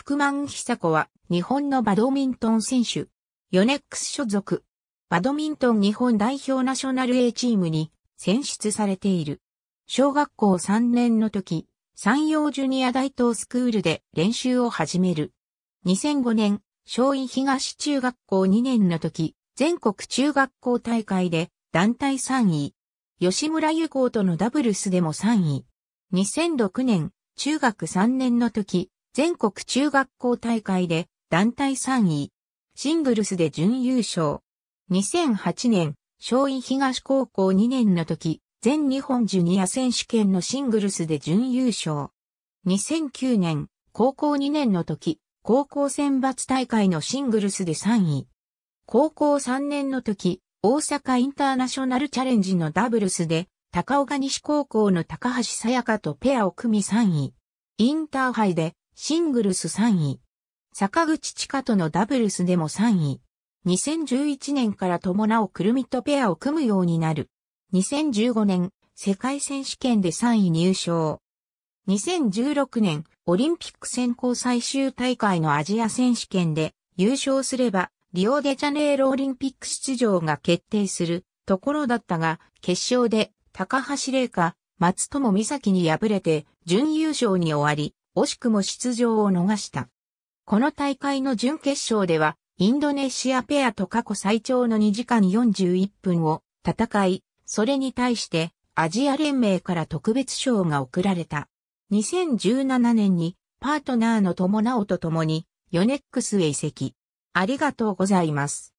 福満久子は日本のバドミントン選手。ヨネックス所属。バドミントン日本代表ナショナル A チームに選出されている。小学校3年の時、山陽ジュニア大東スクールで練習を始める。2005年、松陰東中学校2年の時、全国中学校大会で団体3位。吉村友子とのダブルスでも3位。2006年、中学3年の時、全国中学校大会で団体3位、シングルスで準優勝。2008年、昭陰東高校2年の時、全日本ジュニア選手権のシングルスで準優勝。2009年、高校2年の時、高校選抜大会のシングルスで3位。高校3年の時、大阪インターナショナルチャレンジのダブルスで、高岡西高校の高橋さやかとペアを組み3位。インターハイでシングルス3位。坂口千佳とのダブルスでも3位。2011年から友なおルミッとペアを組むようになる。2015年、世界選手権で3位入賞。2016年、オリンピック選考最終大会のアジア選手権で優勝すれば、リオデジャネイロオリンピック出場が決定するところだったが、決勝で高橋玲香、松友美咲に敗れて準優勝に終わり、惜しくも出場を逃した。この大会の準決勝では、インドネシアペアと過去最長の2時間41分を戦い、それに対してアジア連盟から特別賞が贈られた。2017年にパートナーの友直と共にヨネックスへ移籍。ありがとうございます。